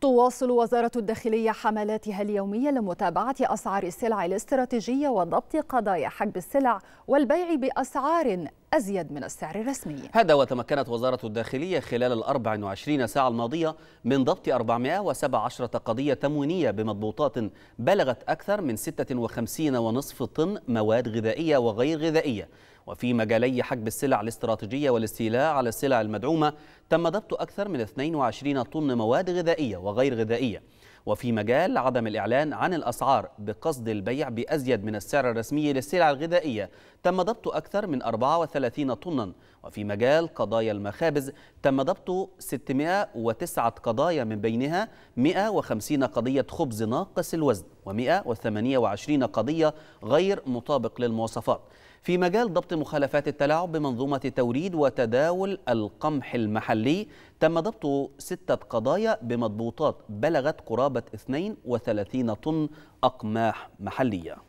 تواصل وزارة الداخلية حملاتها اليومية لمتابعة أسعار السلع الاستراتيجية وضبط قضايا حجب السلع والبيع بأسعار أزيد من السعر الرسمي هذا وتمكنت وزارة الداخلية خلال ال 24 ساعة الماضية من ضبط 417 قضية تموينية بمضبوطات بلغت أكثر من 56.5 طن مواد غذائية وغير غذائية وفي مجالي حجب السلع الاستراتيجية والاستيلاء على السلع المدعومة تم ضبط أكثر من 22 طن مواد غذائية وغير غذائية وفي مجال عدم الإعلان عن الأسعار بقصد البيع بأزيد من السعر الرسمي للسلع الغذائية تم ضبط أكثر من 34 طنا وفي مجال قضايا المخابز تم ضبط 609 قضايا من بينها 150 قضية خبز ناقص الوزن و128 قضية غير مطابق للمواصفات في مجال ضبط مخالفات التلاعب بمنظومة توريد وتداول القمح المحلي تم ضبط ستة قضايا بمضبوطات بلغت قرابة 32 طن أقماح محلية